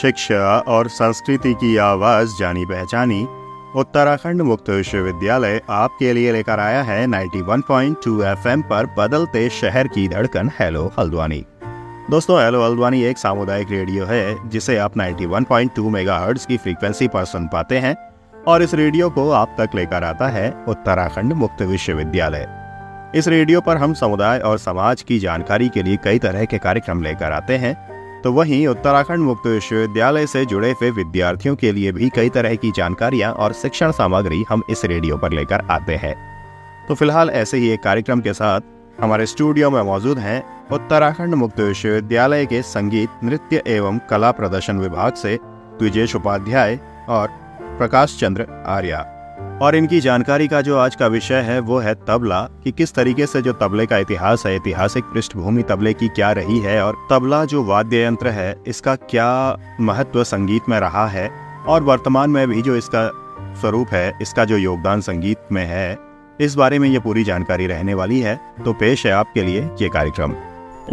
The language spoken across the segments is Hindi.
शिक्षा और संस्कृति की आवाज़ जानी पहचानी उत्तराखंड मुक्त विश्वविद्यालय आपके लिए लेकर आया है 91.2 एफएम पर बदलते शहर की धड़कन हेलो हल्द्वानी दोस्तों हेलो हल्द्वानी एक सामुदायिक रेडियो है जिसे आप 91.2 मेगाहर्ट्ज़ की फ्रीक्वेंसी पर सुन पाते हैं और इस रेडियो को आप तक लेकर आता है उत्तराखंड मुक्त विश्वविद्यालय इस रेडियो पर हम समुदाय और समाज की जानकारी के लिए कई तरह के कार्यक्रम लेकर आते हैं तो वहीं उत्तराखंड मुक्त विश्वविद्यालय से जुड़े हुए विद्यार्थियों के लिए भी कई तरह की जानकारियां और शिक्षण सामग्री हम इस रेडियो पर लेकर आते हैं तो फिलहाल ऐसे ही एक कार्यक्रम के साथ हमारे स्टूडियो में मौजूद हैं उत्तराखंड मुक्त विश्वविद्यालय के संगीत नृत्य एवं कला प्रदर्शन विभाग से द्विजेश उपाध्याय और प्रकाश चंद्र आर्या और इनकी जानकारी का जो आज का विषय है वो है तबला कि किस तरीके से जो तबले का इतिहास है ऐतिहासिक पृष्ठभूमि तबले की क्या रही है और तबला जो वाद्य यंत्र है इसका क्या महत्व संगीत में रहा है और वर्तमान में भी जो इसका स्वरूप है इसका जो योगदान संगीत में है इस बारे में ये पूरी जानकारी रहने वाली है तो पेश है आपके लिए ये कार्यक्रम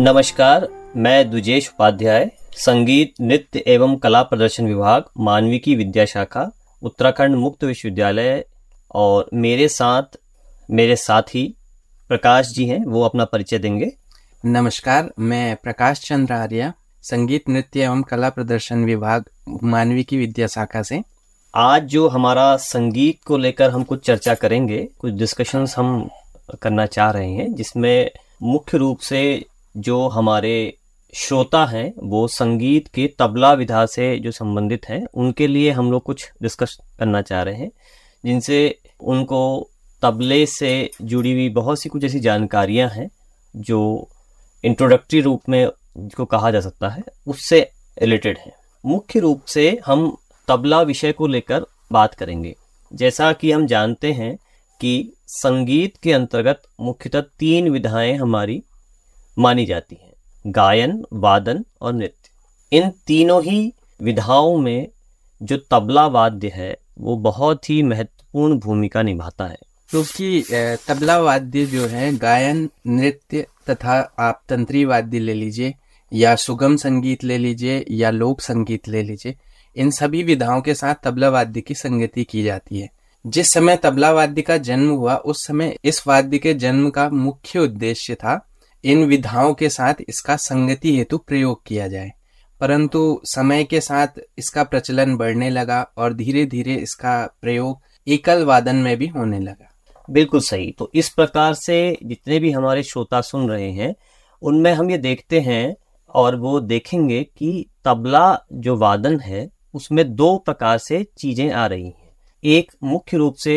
नमस्कार मैं दुजेश उपाध्याय संगीत नृत्य एवं कला प्रदर्शन विभाग मानविकी विद्या शाखा उत्तराखंड मुक्त विश्वविद्यालय और मेरे साथ मेरे साथ ही प्रकाश जी हैं वो अपना परिचय देंगे नमस्कार मैं प्रकाश चंद्र आर्य संगीत नृत्य एवं कला प्रदर्शन विभाग मानविकी विद्या शाखा से आज जो हमारा संगीत को लेकर हम कुछ चर्चा करेंगे कुछ डिस्कशंस हम करना चाह रहे हैं जिसमें मुख्य रूप से जो हमारे श्रोता हैं वो संगीत के तबला विधा से जो संबंधित हैं उनके लिए हम लोग कुछ डिस्कस करना चाह रहे हैं जिनसे उनको तबले से जुड़ी हुई बहुत सी कुछ ऐसी जानकारियां हैं जो इंट्रोडक्टरी रूप में जिसको कहा जा सकता है उससे रिलेटेड है मुख्य रूप से हम तबला विषय को लेकर बात करेंगे जैसा कि हम जानते हैं कि संगीत के अंतर्गत मुख्यतः तीन विधाएं हमारी मानी जाती हैं गायन वादन और नृत्य इन तीनों ही विधाओं में जो तबला वाद्य है वो बहुत ही महत्वपूर्ण भूमिका निभाता है क्योंकि तो तबला वाद्य जो है गायन नृत्य तथा आप तंत्री वाद्य ले लीजिए या सुगम संगीत ले लीजिए या लोक संगीत ले लीजिए इन सभी विधाओं के साथ तबला वाद्य की संगति की जाती है जिस समय तबला वाद्य का जन्म हुआ उस समय इस वाद्य के जन्म का मुख्य उद्देश्य था इन विधाओं के साथ इसका संगति हेतु प्रयोग किया जाए परंतु समय के साथ इसका प्रचलन बढ़ने लगा और धीरे धीरे इसका प्रयोग एकल वादन में भी होने लगा बिल्कुल सही तो इस प्रकार से जितने भी हमारे श्रोता सुन रहे हैं उनमें हम ये देखते हैं और वो देखेंगे कि तबला जो वादन है उसमें दो प्रकार से चीज़ें आ रही हैं एक मुख्य रूप से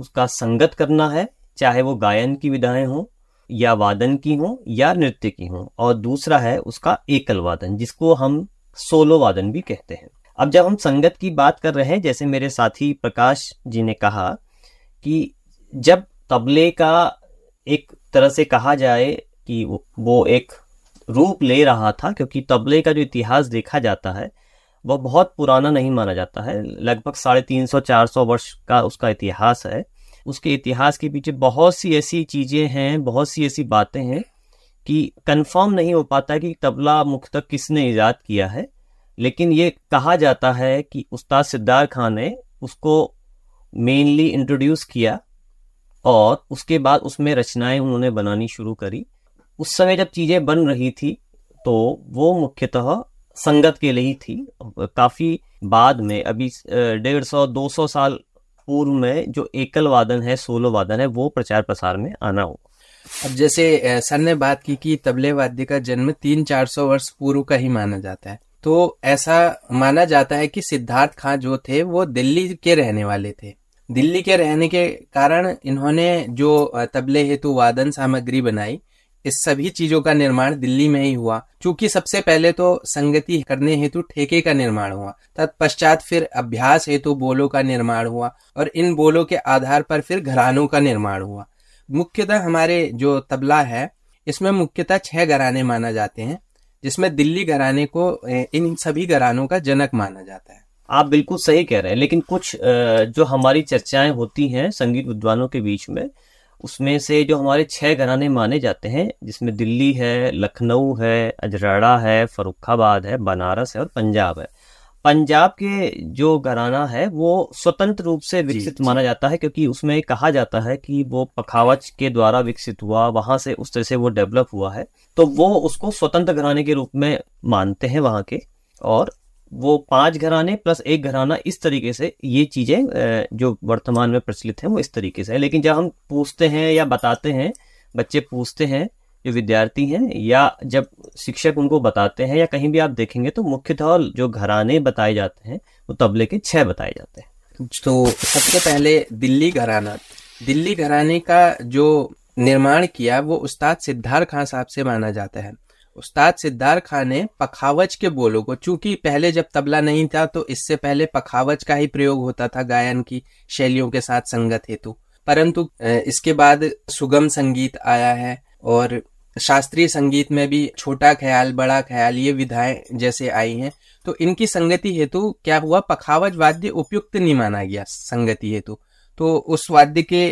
उसका संगत करना है चाहे वो गायन की विधाएं हों या वादन की हो या नृत्य की हो और दूसरा है उसका एकल वादन जिसको हम सोलो वादन भी कहते हैं अब जब हम संगत की बात कर रहे हैं जैसे मेरे साथी प्रकाश जी ने कहा कि जब तबले का एक तरह से कहा जाए कि वो एक रूप ले रहा था क्योंकि तबले का जो इतिहास देखा जाता है वह बहुत पुराना नहीं माना जाता है लगभग साढ़े तीन सौ चार सौ वर्ष का उसका इतिहास है उसके इतिहास के पीछे बहुत सी ऐसी चीज़ें हैं बहुत सी ऐसी बातें हैं कि कंफर्म नहीं हो पाता कि तबला मुख्त किसने ईजाद किया है लेकिन ये कहा जाता है कि उस्ताद सिद्धार्थ खान ने उसको मेनली इंट्रोड्यूस किया और उसके बाद उसमें रचनाएं उन्होंने बनानी शुरू करी उस समय जब चीज़ें बन रही थी तो वो मुख्यतः संगत के लिए ही थी काफ़ी बाद में अभी डेढ़ सौ दो सौ साल पूर्व में जो एकल वादन है सोलो वादन है वो प्रचार प्रसार में आना होगा अब जैसे सर ने बात की कि तबले वाद्य का जन्म तीन चार सौ वर्ष पूर्व का ही माना जाता है तो ऐसा माना जाता है कि सिद्धार्थ खां जो थे वो दिल्ली के रहने वाले थे दिल्ली के रहने के कारण इन्होंने जो तबले हेतु वादन सामग्री बनाई इस सभी चीजों का निर्माण दिल्ली में ही हुआ क्योंकि सबसे पहले तो संगति करने हेतु ठेके का निर्माण हुआ तत्पश्चात फिर अभ्यास हेतु बोलों का निर्माण हुआ और इन बोलों के आधार पर फिर घरानों का निर्माण हुआ मुख्यतः हमारे जो तबला है इसमें मुख्यतः छह घराने माना जाते हैं जिसमें दिल्ली घराने को इन सभी घरानों का जनक माना जाता है आप बिल्कुल सही कह रहे हैं लेकिन कुछ जो हमारी चर्चाएं होती हैं संगीत विद्वानों के बीच में उसमें से जो हमारे छः घराने माने जाते हैं जिसमें दिल्ली है लखनऊ है अजराड़ा है फरुखाबाद है बनारस है और पंजाब है पंजाब के जो घराना है वो स्वतंत्र रूप से विकसित माना जाता है क्योंकि उसमें कहा जाता है कि वो पखावच के द्वारा विकसित हुआ वहां से उस तरह से वो डेवलप हुआ है तो वो उसको स्वतंत्र घराने के रूप में मानते हैं वहां के और वो पांच घराने प्लस एक घराना इस तरीके से ये चीज़ें जो वर्तमान में प्रचलित हैं वो इस तरीके से है लेकिन जब हम पूछते हैं या बताते हैं बच्चे पूछते हैं जो विद्यार्थी हैं या जब शिक्षक उनको बताते हैं या कहीं भी आप देखेंगे तो मुख्यतः जो घराने बताए जाते हैं वो तबले के छः बताए जाते हैं तो सबसे पहले दिल्ली घराना दिल्ली घराने का जो निर्माण किया वो उस्ताद सिद्धार्थ खां साहब से माना जाता है उस्ताद सिद्धार खान ने पखावज के बोलों को चूंकि पहले जब तबला नहीं था तो इससे पहले पखावज का ही प्रयोग होता था गायन की शैलियों के साथ संगत हेतु परंतु इसके बाद सुगम संगीत आया है और शास्त्रीय संगीत में भी छोटा ख्याल बड़ा ख्याल ये विधाएं जैसे आई हैं तो इनकी संगति हेतु क्या हुआ पखावज वाद्य उपयुक्त नहीं माना गया संगति हेतु तो उस वाद्य के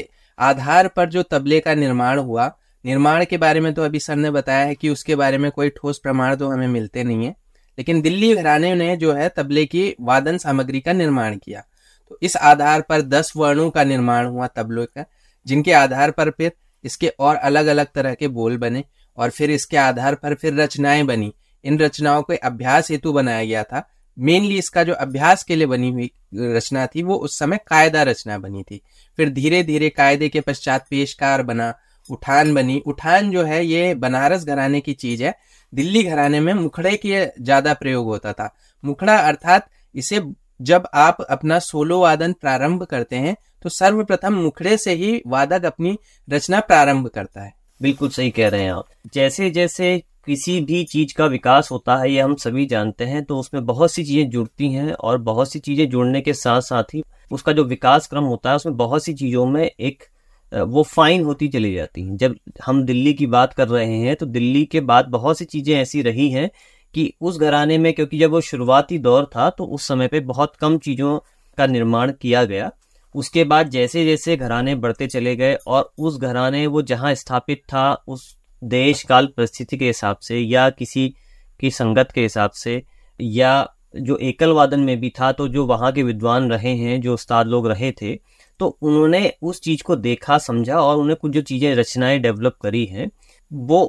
आधार पर जो तबले का निर्माण हुआ निर्माण के बारे में तो अभी सर ने बताया है कि उसके बारे में कोई ठोस प्रमाण तो हमें मिलते नहीं है लेकिन दिल्ली घराने ने जो है तबले की वादन सामग्री का निर्माण किया तो इस आधार पर दस वर्णों का निर्माण हुआ तबलों का जिनके आधार पर फिर इसके और अलग अलग तरह के बोल बने और फिर इसके आधार पर फिर रचनाएं बनी इन रचनाओं को अभ्यास हेतु बनाया गया था मेनली इसका जो अभ्यास के लिए बनी हुई रचना थी वो उस समय कायदा रचना बनी थी फिर धीरे धीरे कायदे के पश्चात पेशकार बना उठान बनी उठान जो है ये बनारस घराने की चीज है दिल्ली घराने में मुखड़े के ज्यादा प्रयोग होता था मुखड़ा अर्थात इसे जब आप अपना सोलो वादन प्रारंभ करते हैं तो सर्वप्रथम मुखड़े से ही वादक अपनी रचना प्रारंभ करता है बिल्कुल सही कह रहे हैं आप जैसे जैसे किसी भी चीज का विकास होता है ये हम सभी जानते हैं तो उसमें बहुत सी चीजें जुड़ती हैं और बहुत सी चीजें जुड़ने के साथ साथ ही उसका जो विकास क्रम होता है उसमें बहुत सी चीजों में एक वो फाइन होती चली जाती हैं जब हम दिल्ली की बात कर रहे हैं तो दिल्ली के बाद बहुत सी चीज़ें ऐसी रही हैं कि उस घराने में क्योंकि जब वो शुरुआती दौर था तो उस समय पे बहुत कम चीज़ों का निर्माण किया गया उसके बाद जैसे जैसे घराने बढ़ते चले गए और उस घराने वो जहाँ स्थापित था उस देश काल परिस्थिति के हिसाब से या किसी की संगत के हिसाब से या जो एकल वादन में भी था तो जो वहाँ के विद्वान रहे हैं जो उस्ताद लोग रहे थे तो उन्होंने उस चीज को देखा समझा और उन्हें कुछ जो चीजें रचनाएं डेवलप करी हैं वो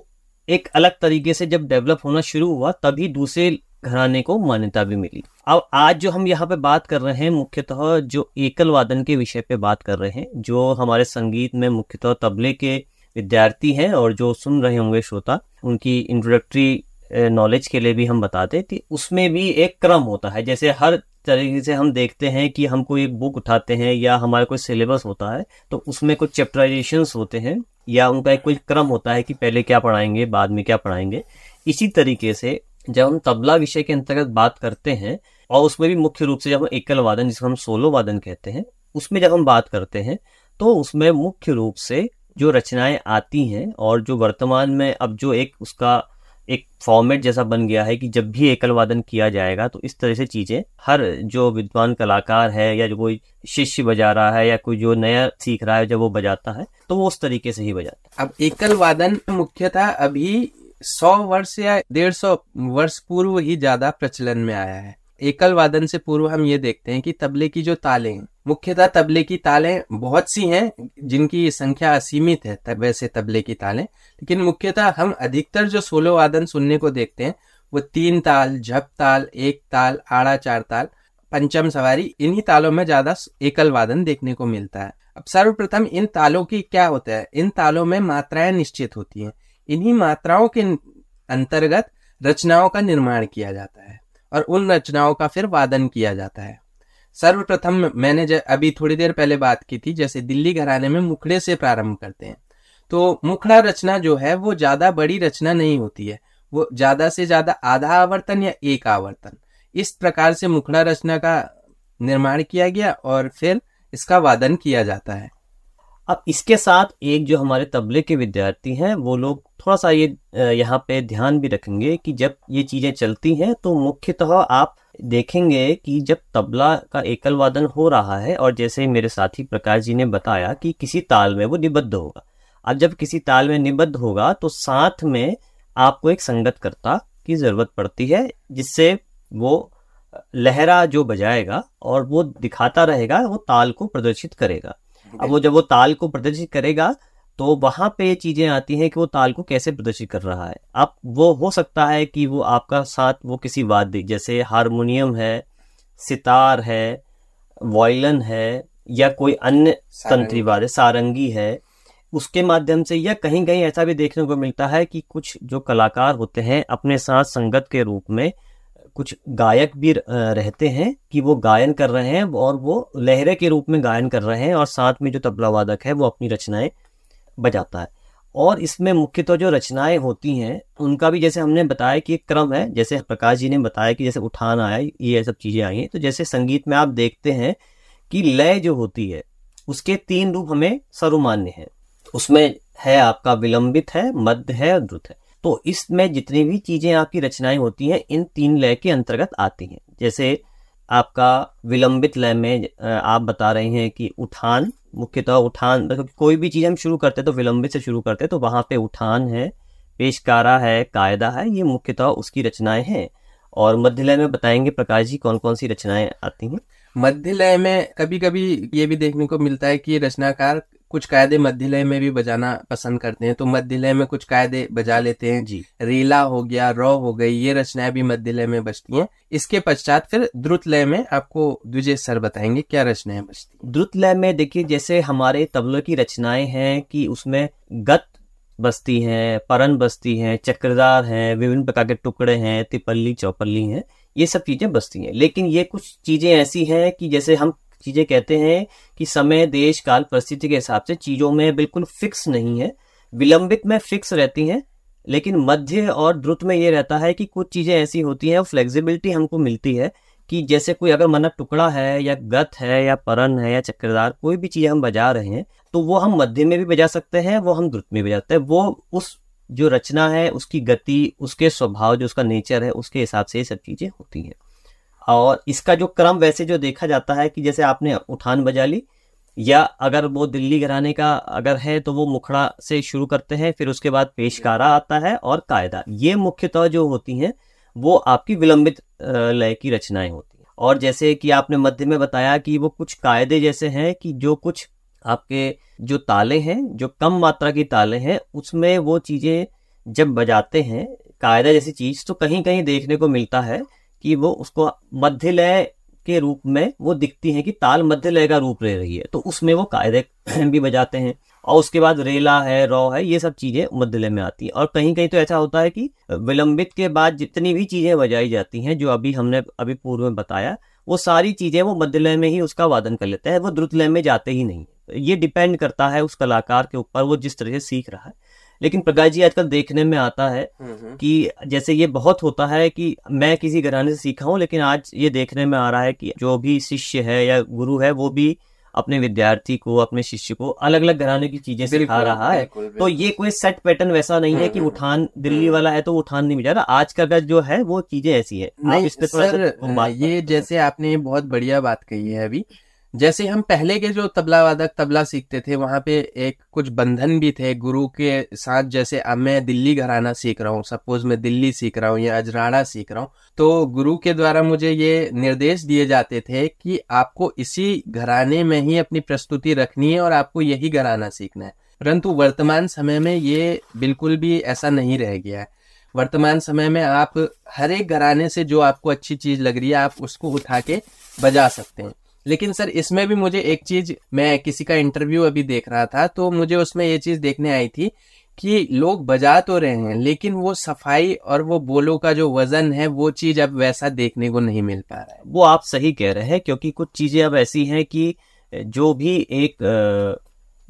एक अलग तरीके से जब डेवलप होना शुरू हुआ तभी दूसरे घराने को मान्यता भी मिली अब आज जो हम यहाँ पे बात कर रहे हैं मुख्यतः जो एकल वादन के विषय पे बात कर रहे हैं जो हमारे संगीत में मुख्यतः तबले के विद्यार्थी हैं और जो सुन रहे होंगे श्रोता उनकी इंट्रोडक्टरी नॉलेज के लिए भी हम बताते थे उसमें भी एक क्रम होता है जैसे हर तरीके से हम देखते हैं कि हम कोई एक बुक उठाते हैं या हमारा कोई सिलेबस होता है तो उसमें कुछ चैप्टराइजेशंस होते हैं या उनका एक कोई क्रम होता है कि पहले क्या पढ़ाएंगे बाद में क्या पढ़ाएंगे इसी तरीके से जब हम तबला विषय के अंतर्गत बात करते हैं और उसमें भी मुख्य रूप से जब हम एकल वादन जिसको हम सोलो वादन कहते हैं उसमें जब हम बात करते हैं तो उसमें मुख्य रूप से जो रचनाएं आती हैं और जो वर्तमान में अब जो एक उसका एक फॉर्मेट जैसा बन गया है कि जब भी एकल वादन किया जाएगा तो इस तरह से चीजें हर जो विद्वान कलाकार है या जो कोई शिष्य बजा रहा है या कोई जो नया सीख रहा है जब वो बजाता है तो वो उस तरीके से ही बजाता है अब एकल वादन मुख्यतः अभी सौ वर्ष या डेढ़ सौ वर्ष पूर्व ही ज्यादा प्रचलन में आया है एकल वादन से पूर्व हम ये देखते हैं कि तबले की जो ताले हैं मुख्यतः तबले की ताले बहुत सी हैं जिनकी संख्या असीमित है तब वैसे तबले की ताले लेकिन मुख्यतः हम अधिकतर जो सोलो वादन सुनने को देखते हैं वो तीन ताल झप ताल एक ताल आड़ा चार ताल पंचम सवारी इन्हीं तालों में ज्यादा एकल वादन देखने को मिलता है अब सर्वप्रथम इन तालों की क्या होता है इन तालों में मात्राएं निश्चित होती हैं इन्हीं मात्राओं के अंतर्गत रचनाओं का निर्माण किया जाता है और उन रचनाओं का फिर वादन किया जाता है सर्वप्रथम मैंने अभी थोड़ी देर पहले बात की थी जैसे दिल्ली घराने में मुखड़े से प्रारंभ करते हैं तो मुखड़ा रचना जो है वो ज्यादा बड़ी रचना नहीं होती है वो ज्यादा से ज्यादा आधा आवर्तन या एक आवर्तन इस प्रकार से मुखड़ा रचना का निर्माण किया गया और फिर इसका वादन किया जाता है अब इसके साथ एक जो हमारे तबले के विद्यार्थी हैं वो लोग थोड़ा सा ये यहाँ पे ध्यान भी रखेंगे कि जब ये चीज़ें चलती हैं तो मुख्यतः आप देखेंगे कि जब तबला का एकल वादन हो रहा है और जैसे मेरे साथी प्रकाश जी ने बताया कि किसी ताल में वो निबद्ध होगा अब जब किसी ताल में निबद्ध होगा तो साथ में आपको एक संगत की ज़रूरत पड़ती है जिससे वो लहरा जो बजाएगा और वो दिखाता रहेगा वो ताल को प्रदर्शित करेगा अब वो जब वो ताल को प्रदर्शित करेगा तो वहां पे चीजें आती हैं कि वो ताल को कैसे प्रदर्शित कर रहा है अब वो हो सकता है कि वो आपका साथ वो किसी वाद्य जैसे हारमोनियम है सितार है वॉयलन है या कोई अन्य तंत्री वाद्य सारंगी है उसके माध्यम से या कहीं कहीं ऐसा भी देखने को मिलता है कि कुछ जो कलाकार होते हैं अपने साथ संगत के रूप में कुछ गायक भी रहते हैं कि वो गायन कर रहे हैं और वो लहरे के रूप में गायन कर रहे हैं और साथ में जो तबला वादक है वो अपनी रचनाएं बजाता है और इसमें मुख्यतः तो जो रचनाएं होती हैं उनका भी जैसे हमने बताया कि एक क्रम है जैसे प्रकाश जी ने बताया कि जैसे उठान आया ये सब चीज़ें आई हैं तो जैसे संगीत में आप देखते हैं कि लय जो होती है उसके तीन रूप हमें सर्वमान्य हैं उसमें है आपका विलंबित है मध्य है और द्रुत है तो इसमें जितनी भी चीज़ें आपकी रचनाएं होती हैं इन तीन लय के अंतर्गत आती हैं जैसे आपका विलंबित लय में आप बता रहे हैं कि उठान मुख्यतः उठान तो कोई भी चीज़ हम शुरू करते हैं तो विलंबित से शुरू करते हैं तो वहाँ पे उठान है पेशकारा है कायदा है ये मुख्यतः उसकी रचनाएं हैं और मध्य लय में बताएंगे प्रकाश जी कौन कौन सी रचनाएं आती हैं मध्य लय में कभी कभी ये भी देखने को मिलता है कि रचनाकार कुछ कायदे मध्य लय में भी बजाना पसंद करते हैं तो मध्य लय में कुछ कायदे बजा लेते हैं जी रेला हो गया रौ हो गई ये रचनाएं भी मध्य लय में बजती हैं इसके पश्चात फिर द्रुत लय में आपको द्विजय सर बताएंगे क्या रचनाएं बजती द्रुत लय में देखिए जैसे हमारे तबलों की रचनाएं हैं कि उसमें गत बस्ती है परन बस्ती है चक्रदार है विभिन्न प्रकार के टुकड़े हैं तिपल्ली चौपल्ली हैं ये सब चीज़ें बसती हैं लेकिन ये कुछ चीज़ें ऐसी हैं कि जैसे हम चीज़ें कहते हैं कि समय देश काल परिस्थिति के हिसाब से चीज़ों में बिल्कुल फिक्स नहीं है विलंबित में फिक्स रहती हैं लेकिन मध्य और द्रुत में ये रहता है कि कुछ चीज़ें ऐसी होती हैं फ्लेक्सिबिलिटी हमको मिलती है कि जैसे कोई अगर मना टुकड़ा है या गत है या परन है या चक्रदार कोई भी चीज़ हम बजा रहे हैं तो वो हम मध्य में भी बजा सकते हैं वो हम द्रुत में बजाते हैं वो उस जो रचना है उसकी गति उसके स्वभाव जो उसका नेचर है उसके हिसाब से ये सब चीज़ें होती हैं और इसका जो क्रम वैसे जो देखा जाता है कि जैसे आपने उठान बजा ली या अगर वो दिल्ली घराने का अगर है तो वो मुखड़ा से शुरू करते हैं फिर उसके बाद पेशकारा आता है और कायदा ये मुख्यतः जो होती हैं वो आपकी विलंबित लय की रचनाएं होती हैं और जैसे कि आपने मध्य में बताया कि वो कुछ कायदे जैसे हैं कि जो कुछ आपके जो ताले हैं जो कम मात्रा की ताले हैं उसमें वो चीज़ें जब बजाते हैं कायदा जैसी चीज़ तो कहीं कहीं देखने को मिलता है कि वो उसको मध्य लय के रूप में वो दिखती है कि ताल मध्य लय का रूप ले रही है तो उसमें वो कायदे भी बजाते हैं और उसके बाद रेला है रॉ है ये सब चीजें मध्य लय में आती हैं और कहीं कहीं तो ऐसा होता है कि विलंबित के बाद जितनी भी चीजें बजाई जाती हैं जो अभी हमने अभी पूर्व में बताया वो सारी चीजें वो मध्य लय में ही उसका वादन कर लेते हैं वो द्रुत लय में जाते ही नहीं ये डिपेंड करता है उस कलाकार के ऊपर वो जिस तरह से सीख रहा है लेकिन प्रकाश जी आजकल देखने में आता है कि जैसे ये बहुत होता है कि मैं किसी घराने से सीखा हूँ लेकिन आज ये देखने में आ रहा है कि जो भी शिष्य है या गुरु है वो भी अपने विद्यार्थी को अपने शिष्य को अलग अलग घराने की चीजें सिखा रहा है बिल्कुल, तो बिल्कुल। तो ये कोई सेट पैटर्न वैसा नहीं है कि उठान दिल्ली हम्म। वाला है तो उठान नहीं मिल रहा आज का जो है वो चीजें ऐसी है नहीं, आप इस पे सर, ये जैसे आपने बहुत बढ़िया बात कही है अभी जैसे हम पहले के जो तबला वादक तबला सीखते थे वहाँ पे एक कुछ बंधन भी थे गुरु के साथ जैसे अब मैं दिल्ली घराना सीख रहा हूँ सपोज मैं दिल्ली सीख रहा हूँ या अजराड़ा सीख रहा हूँ तो गुरु के द्वारा मुझे ये निर्देश दिए जाते थे कि आपको इसी घराने में ही अपनी प्रस्तुति रखनी है और आपको यही घराना सीखना है परंतु वर्तमान समय में ये बिल्कुल भी ऐसा नहीं रह गया है वर्तमान समय में आप हर एक घराने से जो आपको अच्छी चीज लग रही है आप उसको उठा के बजा सकते हैं लेकिन सर इसमें भी मुझे एक चीज मैं किसी का इंटरव्यू अभी देख रहा था तो मुझे उसमें ये चीज देखने आई थी कि लोग बजा तो रहे हैं लेकिन वो सफाई और वो बोलो का जो वजन है वो चीज अब वैसा देखने को नहीं मिल पा रहा है वो आप सही कह रहे हैं क्योंकि कुछ चीजें अब ऐसी हैं कि जो भी एक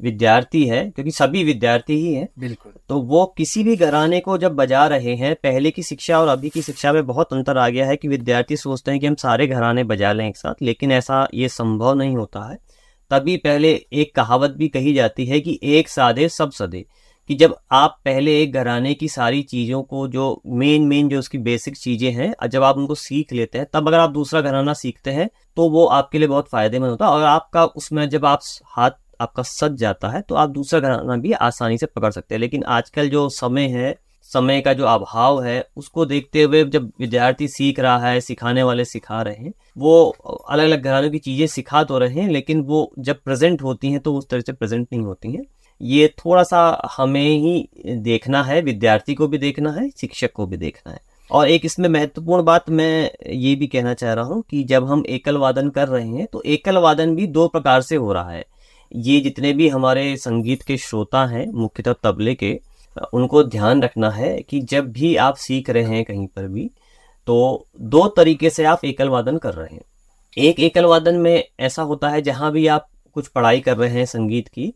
विद्यार्थी है क्योंकि सभी विद्यार्थी ही हैं बिल्कुल तो वो किसी भी घराने को जब बजा रहे हैं पहले की शिक्षा और अभी की शिक्षा में बहुत अंतर आ गया है कि विद्यार्थी सोचते हैं कि हम सारे घराने बजा लें एक साथ लेकिन ऐसा ये संभव नहीं होता है तभी पहले एक कहावत भी कही जाती है कि एक सादे सब सदे कि जब आप पहले एक घराने की सारी चीज़ों को जो मेन मेन जो उसकी बेसिक चीज़ें हैं जब आप उनको सीख लेते हैं तब अगर आप दूसरा घराना सीखते हैं तो वो आपके लिए बहुत फ़ायदेमंद होता है और आपका उसमें जब आप हाथ आपका सच जाता है तो आप दूसरा गाना भी आसानी से पकड़ सकते हैं लेकिन आजकल जो समय है समय का जो अभाव है उसको देखते हुए जब विद्यार्थी सीख रहा है सिखाने वाले सिखा रहे हैं वो अलग अलग घरानों की चीज़ें सिखा तो रहे हैं लेकिन वो जब प्रेजेंट होती हैं तो उस तरह से प्रेजेंट नहीं होती हैं ये थोड़ा सा हमें ही देखना है विद्यार्थी को भी देखना है शिक्षक को भी देखना है और एक इसमें महत्वपूर्ण बात मैं ये भी कहना चाह रहा हूँ कि जब हम एकल वादन कर रहे हैं तो एकल वादन भी दो प्रकार से हो रहा है ये जितने भी हमारे संगीत के श्रोता हैं मुख्यतः तबले के उनको ध्यान रखना है कि जब भी आप सीख रहे हैं कहीं पर भी तो दो तरीके से आप एकल वादन कर रहे हैं एक एकल वादन में ऐसा होता है जहाँ भी आप कुछ पढ़ाई कर रहे हैं संगीत की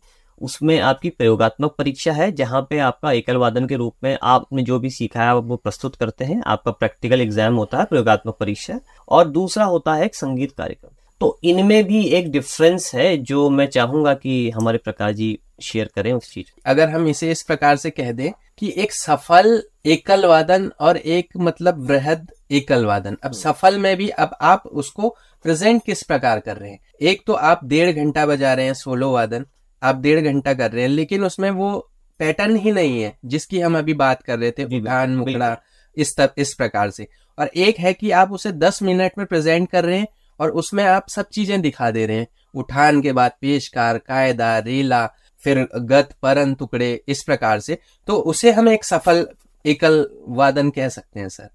उसमें आपकी प्रयोगात्मक परीक्षा है जहाँ पे आपका एकल वादन के रूप में आपने जो भी सीखा है वो प्रस्तुत करते हैं आपका प्रैक्टिकल एग्जाम होता है प्रयोगात्मक परीक्षा और दूसरा होता है एक संगीत कार्यक्रम तो इनमें भी एक डिफरेंस है जो मैं चाहूंगा कि हमारे प्रकाश जी शेयर करें उस चीज अगर हम इसे इस प्रकार से कह दें कि एक सफल एकल वादन और एक मतलब वृहद एकल वादन अब हम्म। सफल में भी अब आप उसको प्रेजेंट किस प्रकार कर रहे हैं एक तो आप डेढ़ घंटा बजा रहे हैं सोलो वादन आप डेढ़ घंटा कर रहे हैं लेकिन उसमें वो पैटर्न ही नहीं है जिसकी हम अभी बात कर रहे थे उठान मुकड़ा इस तब इस प्रकार से और एक है कि आप उसे दस मिनट में प्रेजेंट कर रहे हैं और उसमें आप सब चीजें दिखा दे रहे हैं उठान के बाद पेशकार कायदा रेला फिर गत परन टुकड़े इस प्रकार से तो उसे हम एक सफल एकल वादन कह सकते हैं सर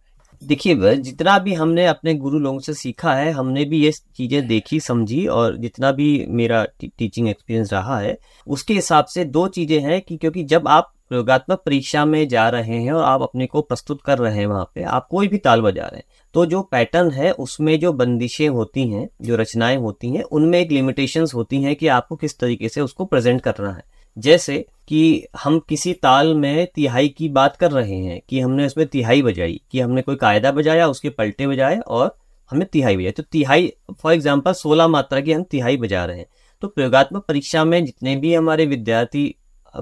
देखिए जितना भी हमने अपने गुरु लोगों से सीखा है हमने भी ये चीज़ें देखी समझी और जितना भी मेरा टी, टीचिंग एक्सपीरियंस रहा है उसके हिसाब से दो चीज़ें हैं कि क्योंकि जब आप प्रयोगात्मक परीक्षा में जा रहे हैं और आप अपने को प्रस्तुत कर रहे हैं वहाँ पे आप कोई भी ताल बजा रहे हैं तो जो पैटर्न है उसमें जो बंदिशें होती हैं जो रचनाएं होती हैं उनमें एक लिमिटेशंस होती हैं कि आपको किस तरीके से उसको प्रेजेंट करना है जैसे कि हम किसी ताल में तिहाई की बात कर रहे हैं कि हमने उसमें तिहाई बजाई कि हमने कोई कायदा बजाया उसके पलटे बजाए और हमें तिहाई बजाई तो तिहाई फॉर एग्जाम्पल सोलह मात्रा की हम तिहाई बजा रहे हैं तो प्रयोगात्मक परीक्षा में जितने भी हमारे विद्यार्थी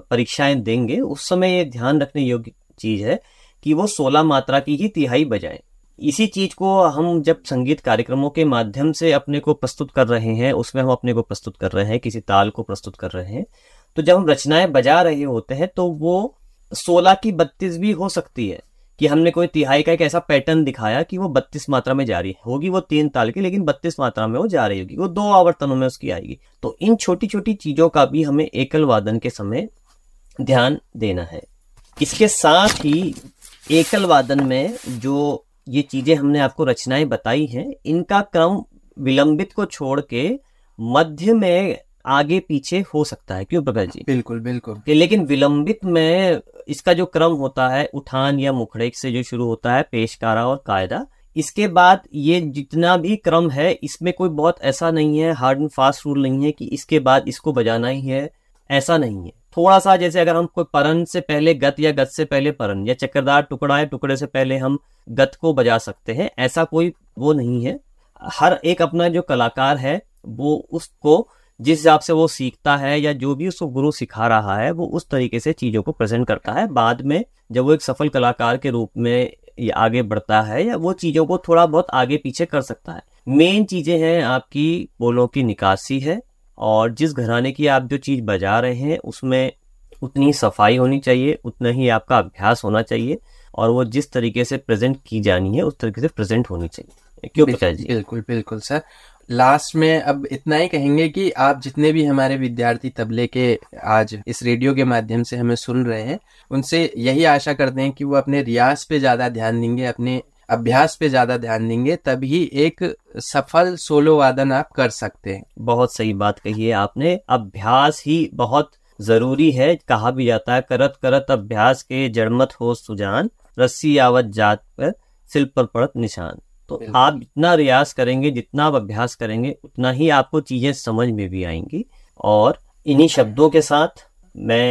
परीक्षाएं देंगे उस समय ये ध्यान रखने योग्य चीज है कि वो सोलह मात्रा की ही तिहाई बजाए इसी चीज को हम जब संगीत कार्यक्रमों के माध्यम से अपने को प्रस्तुत कर रहे हैं उसमें हम अपने को प्रस्तुत कर रहे हैं किसी ताल को प्रस्तुत कर रहे हैं तो जब हम रचनाएं बजा रहे होते हैं तो वो सोलह की बत्तीस भी हो सकती है कि हमने कोई तिहाई का एक ऐसा पैटर्न दिखाया कि वो बत्तीस मात्रा में जा रही है होगी वो तीन ताल की लेकिन बत्तीस मात्रा में वो जा रही होगी वो दो आवर्तनों में उसकी आएगी तो इन छोटी छोटी चीजों का भी हमें एकल वादन के समय ध्यान देना है इसके साथ ही एकल वादन में जो ये चीज़ें हमने आपको रचनाएं बताई हैं इनका क्रम विलंबित को छोड़ के मध्य में आगे पीछे हो सकता है क्यों प्रकाश जी बिल्कुल बिल्कुल लेकिन विलंबित में इसका जो क्रम होता है उठान या मुखड़े से जो शुरू होता है पेशकारा और कायदा इसके बाद ये जितना भी क्रम है इसमें कोई बहुत ऐसा नहीं है हार्ड एंड फास्ट रूल नहीं है कि इसके बाद इसको बजाना ही है ऐसा नहीं है थोड़ा सा जैसे अगर हम कोई परन से पहले गत या गत से पहले परन या चक्करदार टुकड़ा या टुकड़े से पहले हम गत को बजा सकते हैं ऐसा कोई वो नहीं है हर एक अपना जो कलाकार है वो उसको जिस हिसाब से वो सीखता है या जो भी उसको गुरु सिखा रहा है वो उस तरीके से चीज़ों को प्रेजेंट करता है बाद में जब वो एक सफल कलाकार के रूप में आगे बढ़ता है या वो चीज़ों को थोड़ा बहुत आगे पीछे कर सकता है मेन चीज़ें हैं आपकी बोलों की निकासी है और जिस घराने की आप जो चीज़ बजा रहे हैं उसमें उतनी सफाई होनी चाहिए उतना ही आपका अभ्यास होना चाहिए और वो जिस तरीके से प्रेजेंट की जानी है उस तरीके से प्रेजेंट होनी चाहिए क्यों बिल्कुल जी बिल्कुल बिल्कुल सर लास्ट में अब इतना ही कहेंगे कि आप जितने भी हमारे विद्यार्थी तबले के आज इस रेडियो के माध्यम से हमें सुन रहे हैं उनसे यही आशा करते हैं कि वो अपने रियाज पे ज़्यादा ध्यान देंगे अपने अभ्यास पे ज्यादा ध्यान देंगे तभी एक सफल सोलो वादन आप कर सकते हैं बहुत सही बात कही है आपने अभ्यास ही बहुत जरूरी है कहा भी जाता है करत करत अभ्यास के जड़मत हो सुजान रस्सी आवत जात पर सिल पर पड़त निशान तो आप जितना रियाज करेंगे जितना आप अभ्यास करेंगे उतना ही आपको चीजें समझ में भी आएंगी और इन्हीं शब्दों के साथ मैं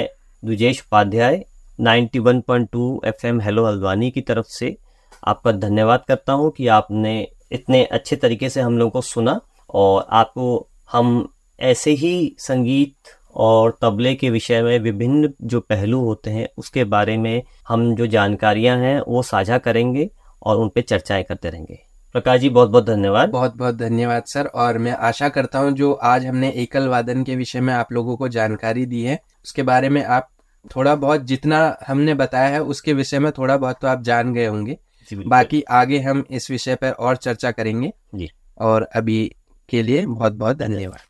द्विजेश उपाध्याय 91.2 एफएम हेलो हल्द्वानी की तरफ से आपका धन्यवाद करता हूँ कि आपने इतने अच्छे तरीके से हम लोगों को सुना और आपको हम ऐसे ही संगीत और तबले के विषय में विभिन्न जो पहलू होते हैं उसके बारे में हम जो जानकारियां हैं वो साझा करेंगे और उन पर चर्चाएं करते रहेंगे प्रकाश जी बहुत बहुत धन्यवाद बहुत बहुत धन्यवाद सर और मैं आशा करता हूँ जो आज हमने एकल वादन के विषय में आप लोगों को जानकारी दी है उसके बारे में आप थोड़ा बहुत जितना हमने बताया है उसके विषय में थोड़ा बहुत तो आप जान गए होंगे बाकी आगे हम इस विषय पर और चर्चा करेंगे जी और अभी के लिए बहुत बहुत धन्यवाद